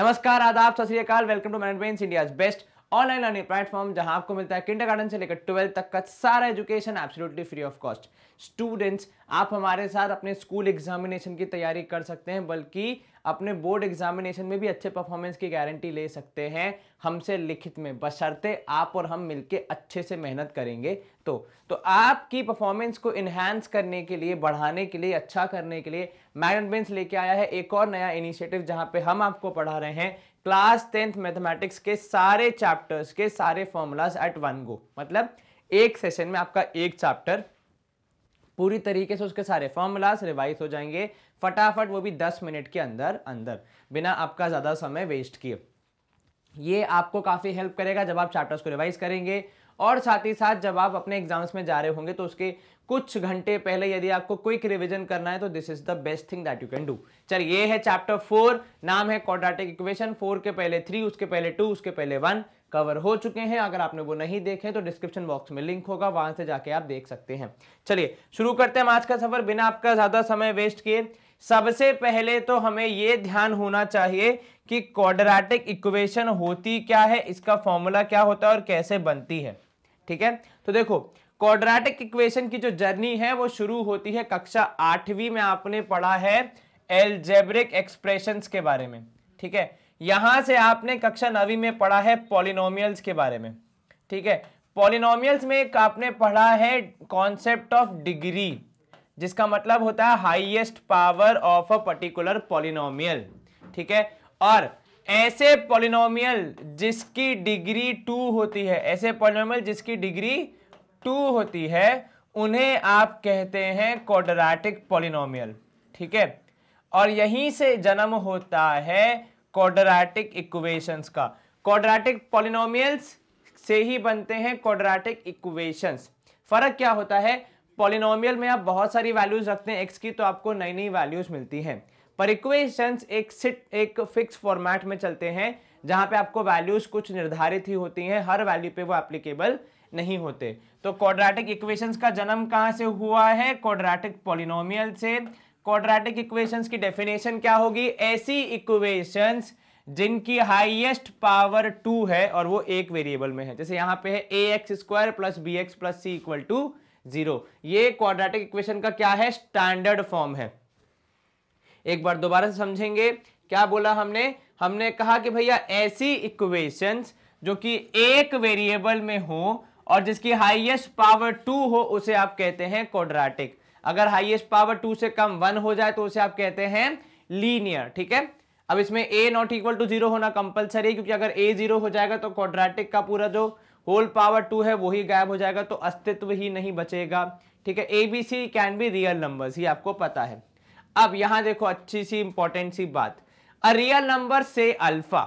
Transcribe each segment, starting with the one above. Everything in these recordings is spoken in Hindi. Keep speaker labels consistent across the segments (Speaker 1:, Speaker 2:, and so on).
Speaker 1: नमस्कार आदाब सत welcome to management India best online learning platform जहां आपको मिलता है किंडर गार्डन से लेकर ट्वेल्थ तक का सारा education absolutely free of cost students आप हमारे साथ अपने स्कूल एग्जामिनेशन की तैयारी कर सकते हैं बल्कि अपने बोर्ड एग्जामिनेशन में भी अच्छे परफॉर्मेंस की गारंटी ले सकते हैं हमसे लिखित में बशर्ते आप और हम मिलके अच्छे से मेहनत करेंगे तो तो आपकी परफॉर्मेंस को इन्हांस करने के लिए बढ़ाने के लिए अच्छा करने के लिए मैगन बेंस लेके आया है एक और नया इनिशिएटिव जहां पे हम आपको पढ़ा रहे हैं क्लास टेंथ मैथमेटिक्स के सारे चैप्टर्स के सारे फॉर्मूलाज एट वन गो मतलब एक सेशन में आपका एक चैप्टर पूरी तरीके से उसके सारे फॉर्मूलाज रिवाइज हो जाएंगे फटाफट वो भी दस मिनट के अंदर अंदर बिना आपका ज़्यादा समय वेस्ट किए ये आपको काफ़ी हेल्प करेगा जब आप चैप्टर्स को रिवाइज करेंगे और साथ ही साथ जब आप अपने एग्जाम्स में जा रहे होंगे तो उसके कुछ घंटे पहले यदि आपको क्विक रिवीजन करना है तो this is the best thing that you can do चलिए ये है चैप्टर फोर नाम है क्वाड्रेटिक इक्वेशन फोर के पहले थ्री उसके पहले टू उसके पहले वन कवर हो चुके हैं अगर आपने वो नहीं देखे तो डिस्क्रिप्शन बॉक्स में लिंक होगा वहां से जाके आप देख सकते हैं चलिए शुरू करते हैं आज का सफर बिना आपका ज्यादा समय वेस्ट किए सबसे पहले तो हमें ये ध्यान होना चाहिए कि क्वाड्रेटिक इक्वेशन होती क्या है इसका फॉर्मूला क्या होता है और कैसे बनती है ठीक है तो देखो क्वाड्रेटिक इक्वेशन की जो जर्नी है वो शुरू होती है कक्षा आठवीं में आपने पढ़ा है एल्जेब्रिक एक्सप्रेशन के बारे में ठीक है यहां से आपने कक्षा नवी में पढ़ा है पॉलिनोमियल्स के बारे में ठीक है पॉलिनोमियल्स में एक आपने पढ़ा है कॉन्सेप्ट ऑफ डिग्री जिसका मतलब होता है highest power of a particular polynomial ठीक है और ऐसे पॉलिनोमियल जिसकी डिग्री टू होती है ऐसे पॉलिनोमियल जिसकी डिग्री टू होती है उन्हें आप कहते हैं कोडराटिक पॉलिनोमियल ठीक है और यहीं से जन्म होता है कोडराटिक इक्वेशंस का कोडराटिक पॉलिनोमियल्स से ही बनते हैं कोडराटिक इक्वेशंस फर्क क्या होता है पॉलिनोमियल में आप बहुत सारी वैल्यूज रखते हैं एक्स की तो आपको नई नई वैल्यूज मिलती हैं पर इक्वेशंस एक सिट एक फिक्स फॉर्मेट में चलते हैं जहां पे आपको वैल्यूज कुछ निर्धारित ही होती हैं हर वैल्यू पे वो एप्लीकेबल नहीं होते तो क्वाड्रेटिक इक्वेशंस का जन्म कहाँ से हुआ है क्वाड्रेटिक पॉलिनोमियल से क्वाड्रेटिक इक्वेशंस की डेफिनेशन क्या होगी ऐसी इक्वेशंस जिनकी हाईएस्ट पावर टू है और वो एक वेरिएबल में है जैसे यहाँ पे है A X square plus B X plus C equal to zero ये क्वाड्रेटिक इक्वेशन का क्या है स्टैंडर्ड फॉर्म है एक बार दोबारा से समझेंगे क्या बोला हमने हमने कहा कि भैया ऐसी इक्वेशंस जो कि एक वेरिएबल में हो और जिसकी हाईएस्ट पावर टू हो उसे आप कहते हैं क्वाड्रेटिक अगर हाईएस्ट पावर टू से कम वन हो जाए तो उसे आप कहते हैं लीनियर ठीक है अब इसमें A not equal to zero होना कंपलसरी है क्योंकि अगर ए जीरो हो जाएगा तो क्वाड्रेटिक का पूरा जो होल पावर टू है वही गायब हो जाएगा तो अस्तित्व ही नहीं बचेगा ठीक है A B C can be real numbers ये आपको पता है अब यहां देखो अच्छी सी इंपॉर्टेंट सी बात अ रियल नंबर से अल्फा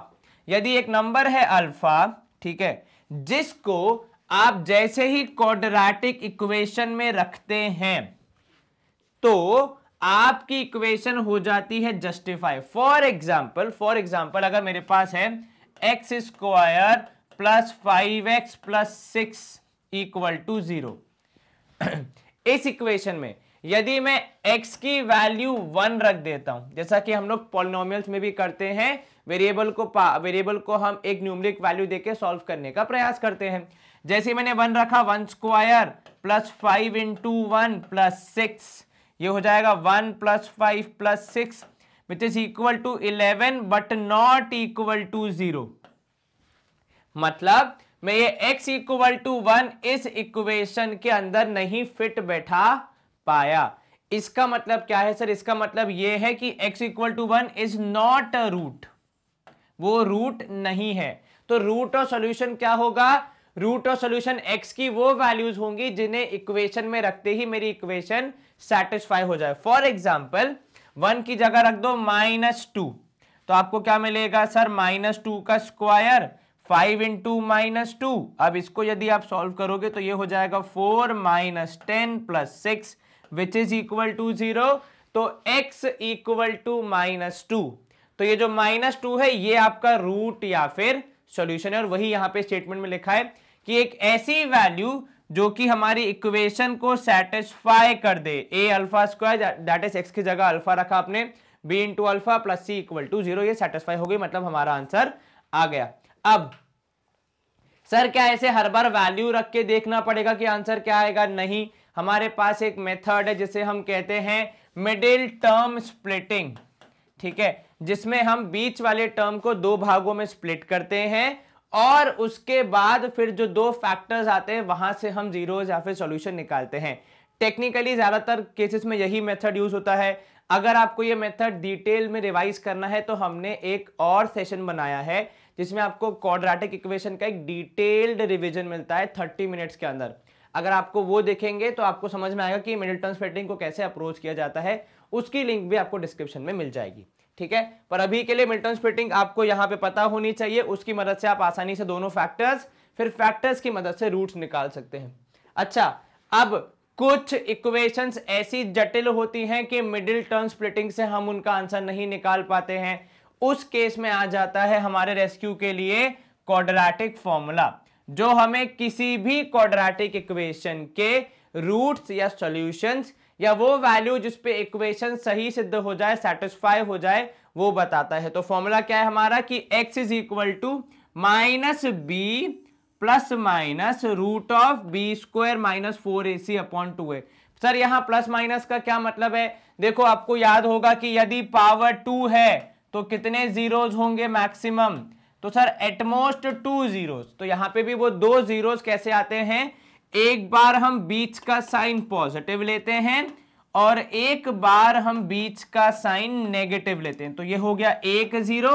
Speaker 1: यदि एक नंबर है अल्फा ठीक है जिसको आप जैसे ही क्वाड्रेटिक इक्वेशन में रखते हैं तो आपकी इक्वेशन हो जाती है justify for example for example अगर मेरे पास है x square plus five x plus six equal to zero इस इक्वेशन में यदि मैं x की वैल्यू वन रख देता हूं जैसा कि हम लोग पॉलिनोमियल्स में भी करते हैं वेरिएबल को वेरिएबल को हम एक न्यूमरिक वैल्यू देके सॉल्व करने का प्रयास करते हैं जैसे मैंने वन रखा one square plus five into one plus six ये हो जाएगा one plus five plus six which is equal to eleven but not equal to zero मतलब मैं ये x इक्वल टू वन इस इक्वेशन के अंदर नहीं फिट बैठा पाया इसका मतलब क्या है सर इसका मतलब ये है कि x equal to one is not a root वो रूट नहीं है तो रूट और सोल्यूशन क्या होगा रूट और सोल्यूशन x की वो वैल्यूज होंगी जिन्हें इक्वेशन में रखते ही मेरी इक्वेशन सेटिस्फाई हो जाए फॉर एग्जाम्पल वन की जगह रख दो माइनस टू तो आपको क्या मिलेगा सर माइनस टू का square five into minus two अब इसको यदि आप सॉल्व करोगे तो ये हो जाएगा four minus ten plus six which is equal to zero तो x equal to minus two तो ये जो माइनस टू है ये आपका रूट या फिर सॉल्यूशन है और वही यहाँ पे स्टेटमेंट में लिखा है कि एक ऐसी वैल्यू जो कि हमारी इक्वेशन को सेटिस्फाई कर दे a alpha square that is x की जगह अल्फा रखा आपने b into alpha plus C equal to zero satisfy हो गई मतलब हमारा आंसर आ गया अब सर क्या ऐसे हर बार वैल्यू रख के देखना पड़ेगा कि आंसर क्या आएगा नहीं हमारे पास एक मेथड है जिसे हम कहते हैं मिडिल टर्म स्प्लिटिंग ठीक है जिसमें हम बीच वाले टर्म को दो भागों में स्प्लिट करते हैं और उसके बाद फिर जो दो फैक्टर्स आते हैं वहां से हम जीरो या फिर सॉल्यूशन निकालते हैं टेक्निकली ज़्यादातर केसेस में यही मेथड यूज़ होता है अगर आपको ये मेथड डिटेल में रिवाइज करना है तो हमने एक और सेशन बनाया है जिसमें आपको क्वाड्रेटिक इक्वेशन का एक डिटेल्ड रिविजन मिलता है थर्टी मिनट्स के अंदर अगर आपको वो देखेंगे तो आपको समझ में आएगा कि मिडिल टर्म स्प्लिटिंग को कैसे अप्रोच किया जाता है उसकी लिंक भी आपको डिस्क्रिप्शन में मिल जाएगी ठीक है पर अभी के लिए मिडिल टर्म स्प्लिटिंग आपको यहाँ पे पता होनी चाहिए उसकी मदद से आप आसानी से दोनों फैक्टर्स फिर फैक्टर्स की मदद से रूट्स निकाल सकते हैं अच्छा अब कुछ इक्वेशंस ऐसी जटिल होती हैं कि मिडिल टर्म स्प्लिटिंग से हम उनका आंसर नहीं निकाल पाते हैं उस केस में आ जाता है हमारे रेस्क्यू के लिए क्वाड्रेटिक फॉर्मूला जो हमें किसी भी क्वाड्रेटिक इक्वेशन के रूट्स या सॉल्यूशंस या वो वैल्यू जिसपे इक्वेशन सही सिद्ध हो जाए सेटिस्फाई हो जाए वो बताता है तो फॉर्मूला क्या है हमारा कि x is equal to minus b plus minus root of b square minus four a c upon two a sir यहां प्लस माइनस का क्या मतलब है देखो आपको याद होगा कि यदि पावर टू है तो कितने जीरोस होंगे मैक्सिमम तो सर एटमोस्ट टू जीरोस तो यहां पे भी वो दो जीरोस कैसे आते हैं एक बार हम बीच का साइन पॉजिटिव लेते हैं और एक बार हम बीच का साइन नेगेटिव लेते हैं तो ये हो गया एक जीरो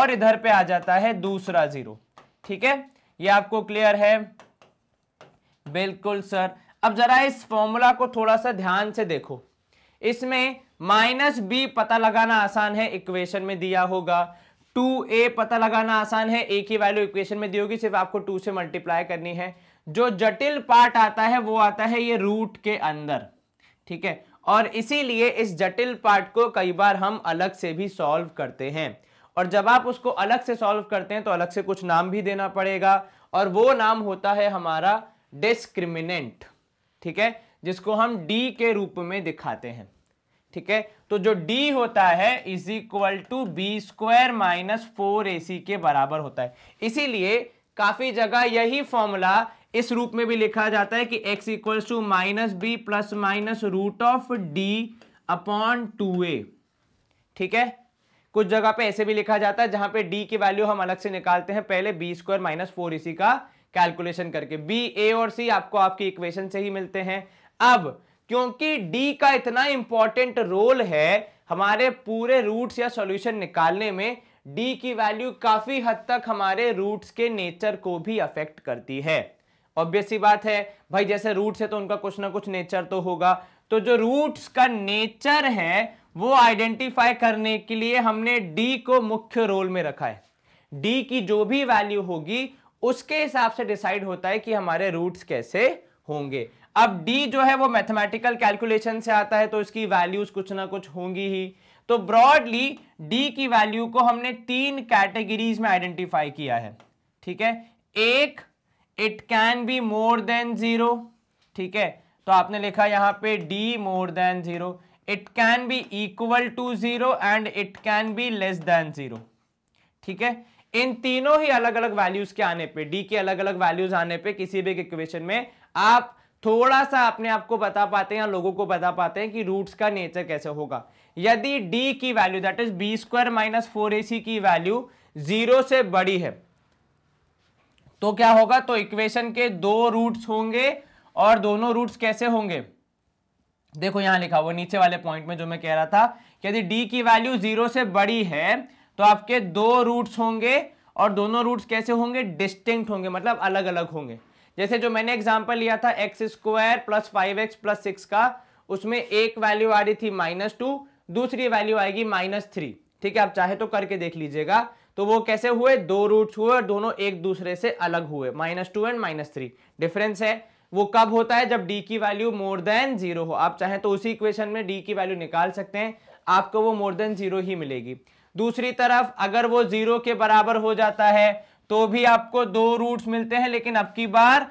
Speaker 1: और इधर पे आ जाता है दूसरा जीरो ठीक है ये आपको क्लियर है बिल्कुल सर अब जरा इस फॉर्मूला को थोड़ा सा ध्यान से देखो इसमें माइनस बी पता लगाना आसान है इक्वेशन में दिया होगा टू ए पता लगाना आसान है ए की वैल्यू इक्वेशन में दी होगी सिर्फ आपको टू से मल्टीप्लाई करनी है जो जटिल पार्ट आता है वो आता है ये रूट के अंदर ठीक है और इसीलिए इस जटिल पार्ट को कई बार हम अलग से भी सॉल्व करते हैं और जब आप उसको अलग से सॉल्व करते हैं तो अलग से कुछ नाम भी देना पड़ेगा और वो नाम होता है हमारा डिस्क्रिमिनेंट ठीक है जिसको हम डी के रूप में दिखाते हैं ठीक है तो जो डी होता है is equal to b square minus four a c के बराबर होता है इसीलिए काफी जगह यही फॉर्मूला इस रूप में भी लिखा जाता है कि x equal to minus b plus minus root of D upon two a ठीक है कुछ जगह पे ऐसे भी लिखा जाता है जहां पे डी की वैल्यू हम अलग से निकालते हैं पहले बी स्क्वायर माइनस फोर इसी का कैलकुलेशन करके बी ए और सी आपको आपकी इक्वेशन से ही मिलते हैं अब क्योंकि डी का इतना इंपॉर्टेंट रोल है हमारे पूरे रूट्स या सॉल्यूशन निकालने में डी की वैल्यू काफी हद तक हमारे रूट्स के नेचर को भी अफेक्ट करती है ऑब्वियस सी बात है भाई जैसे रूट्स है तो उनका कुछ ना कुछ नेचर तो होगा तो जो रूट्स का नेचर है वो आइडेंटिफाई करने के लिए हमने डी को मुख्य रोल में रखा है डी की जो भी वैल्यू होगी उसके हिसाब से डिसाइड होता है कि हमारे रूट्स कैसे होंगे अब डी जो है वो मैथमेटिकल कैलकुलेशन से आता है तो इसकी वैल्यूज कुछ ना कुछ होंगी ही तो ब्रॉडली डी की वैल्यू को हमने तीन कैटेगरीज में आइडेंटिफाई किया है ठीक है एक it can be more than zero ठीक है तो आपने लिखा यहां पे D more than zero it can be equal to zero and it can be less than zero ठीक है इन तीनों ही अलग अलग वैल्यूज के आने पे डी के अलग अलग वैल्यूज आने पे किसी भी इक्वेशन में आप थोड़ा सा अपने आप को बता पाते हैं या लोगों को बता पाते हैं कि रूट्स का नेचर कैसे होगा यदि डी की value that is b square minus four a c की वैल्यू जीरो से बड़ी है तो क्या होगा तो इक्वेशन के दो रूट्स होंगे और दोनों रूट्स कैसे होंगे देखो यहां लिखा हुआ नीचे वाले पॉइंट में जो मैं कह रहा था यदि डी की वैल्यू जीरो से बड़ी है तो आपके दो रूट्स होंगे और दोनों रूट्स कैसे होंगे डिस्टिंक्ट होंगे मतलब अलग अलग होंगे जैसे जो मैंने एग्जाम्पल लिया था x square plus five x plus six का उसमें एक वैल्यू आ रही थी माइनस टू दूसरी वैल्यू आएगी माइनस थ्री ठीक है आप चाहे तो करके देख लीजिएगा तो वो कैसे हुए दो रूट्स हुए और दोनों एक दूसरे से अलग हुए minus two and minus three difference है वो कब होता है जब डी की वैल्यू मोर देन जीरो हो आप चाहें तो उसी इक्वेशन में डी की वैल्यू निकाल सकते हैं आपको वो मोर देन जीरो ही मिलेगी दूसरी तरफ अगर वो जीरो के बराबर हो जाता है तो भी आपको दो रूट्स मिलते हैं लेकिन अब की बार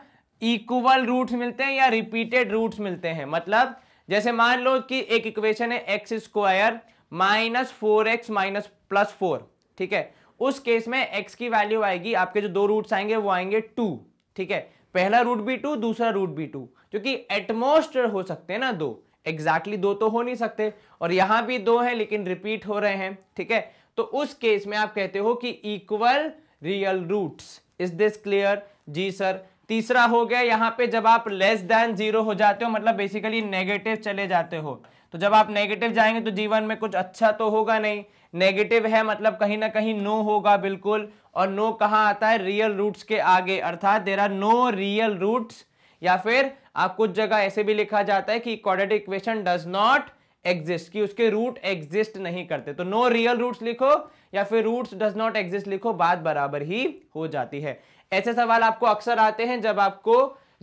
Speaker 1: इक्वल रूट्स मिलते हैं या रिपीटेड रूट्स मिलते हैं मतलब जैसे मान लो कि एक इक्वेशन है x square minus four x minus plus four ठीक है उस केस में एक्स की वैल्यू आएगी आपके जो दो रूट्स आएंगे वो आएंगे टू ठीक है पहला रूट बी टू दूसरा रूट बी टू क्योंकि एटमोस्ट हो सकते हैं ना दो एग्जैक्टली exactly दो तो हो नहीं सकते और यहां भी दो हैं लेकिन रिपीट हो रहे हैं ठीक है तो उस केस में आप कहते हो कि equal real roots is this clear जी सर तीसरा हो गया यहां पे जब आप लेस देन जीरो हो जाते हो मतलब बेसिकली नेगेटिव चले जाते हो तो जब आप नेगेटिव जाएंगे तो जीवन में कुछ अच्छा तो होगा नहीं नेगेटिव है मतलब कहीं ना कहीं नो होगा बिल्कुल और नो कहाँ आता है रियल रूट्स के आगे अर्थात there are no real roots या फिर आप कुछ जगह ऐसे भी लिखा जाता है कि quadratic equation does not exist कि उसके रूट एग्जिस्ट नहीं करते तो नो रियल रूट्स लिखो या फिर रूट्स डज नॉट एग्जिस्ट लिखो बात बराबर ही हो जाती है ऐसे सवाल आपको अक्सर आते हैं जब आपको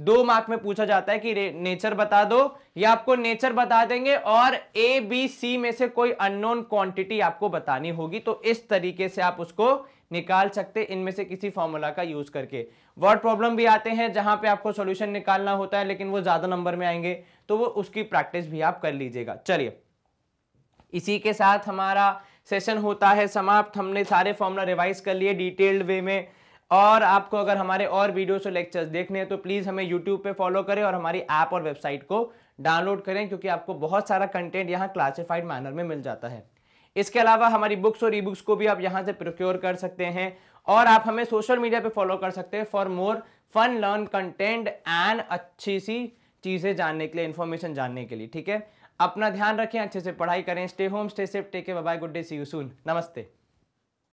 Speaker 1: दो मार्क में पूछा जाता है कि नेचर बता दो या आपको नेचर बता देंगे और ए बी सी में से कोई अननोन क्वांटिटी आपको बतानी होगी तो इस तरीके से आप उसको निकाल सकते इनमें से किसी फॉर्मूला का यूज करके वर्ड प्रॉब्लम भी आते हैं जहां पे आपको सॉल्यूशन निकालना होता है लेकिन वो ज्यादा नंबर में आएंगे तो वो उसकी प्रैक्टिस भी आप कर लीजिएगा चलिए इसी के साथ हमारा सेशन होता है समाप्त हमने सारे फॉर्मूला रिवाइज कर लिए डिटेल्ड वे में और आपको अगर हमारे और वीडियोस और लेक्चर्स देखने हैं तो प्लीज़ हमें यूट्यूब पे फॉलो करें और हमारी ऐप और वेबसाइट को डाउनलोड करें क्योंकि आपको बहुत सारा कंटेंट यहाँ क्लासिफाइड मैनर में मिल जाता है इसके अलावा हमारी बुक्स और ई बुक्स को भी आप यहाँ से प्रोक्योर कर सकते हैं और आप हमें सोशल मीडिया पर फॉलो कर सकते हैं for more fun learn content and अच्छी सी चीज़ें जानने के लिए इन्फॉर्मेशन जानने के लिए ठीक है अपना ध्यान रखें अच्छे से पढ़ाई करें stay home stay safe take bye good day see you soon नमस्ते